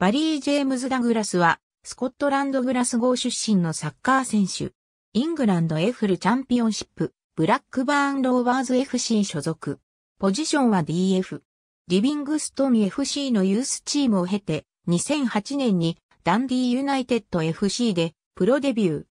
バリー・ジェームズ・ダグラスは、スコットランド・グラスゴー出身のサッカー選手。イングランド・エフル・チャンピオンシップ、ブラックバーン・ローバーズ FC 所属。ポジションは DF。リビングストン FC のユースチームを経て、2008年にダンディ・ユナイテッド FC でプロデビュー。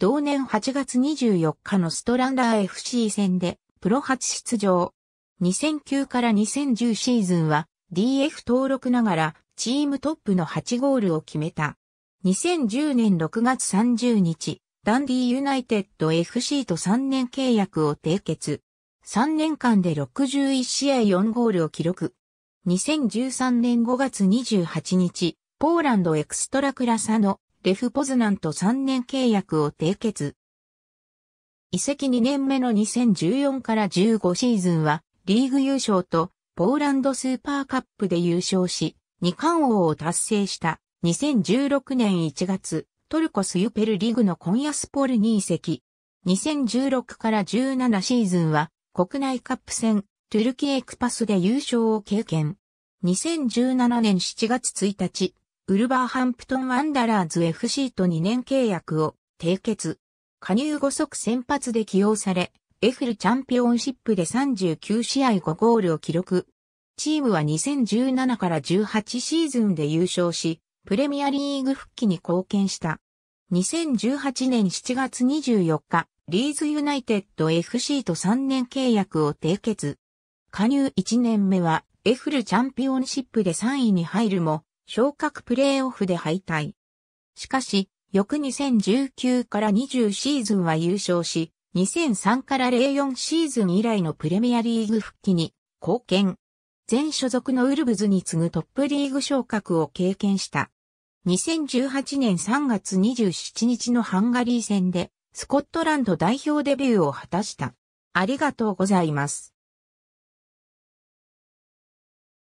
同年8月24日のストランダー FC 戦でプロ初出場。2009から2010シーズンは DF 登録ながらチームトップの8ゴールを決めた。2010年6月30日、ダンディユナイテッド FC と3年契約を締結。3年間で61試合4ゴールを記録。2013年5月28日、ポーランドエクストラクラサのレフポズナンと3年契約を締結。移籍2年目の2014から15シーズンはリーグ優勝とポーランドスーパーカップで優勝し、二冠王を達成した2016年1月、トルコスユペルリグのコンヤスポールに移籍。2016から17シーズンは国内カップ戦、トゥルキエクパスで優勝を経験。2017年7月1日、ウルバーハンプトンワンダラーズ FC と2年契約を締結。加入後即先発で起用され、エフルチャンピオンシップで39試合5ゴールを記録。チームは2017から18シーズンで優勝し、プレミアリーグ復帰に貢献した。2018年7月24日、リーズユナイテッド FC と3年契約を締結。加入1年目はエフルチャンピオンシップで3位に入るも、昇格プレーオフで敗退。しかし、翌2019から20シーズンは優勝し、2003から04シーズン以来のプレミアリーグ復帰に貢献。全所属のウルブズに次ぐトップリーグ昇格を経験した。2018年3月27日のハンガリー戦で、スコットランド代表デビューを果たした。ありがとうございます。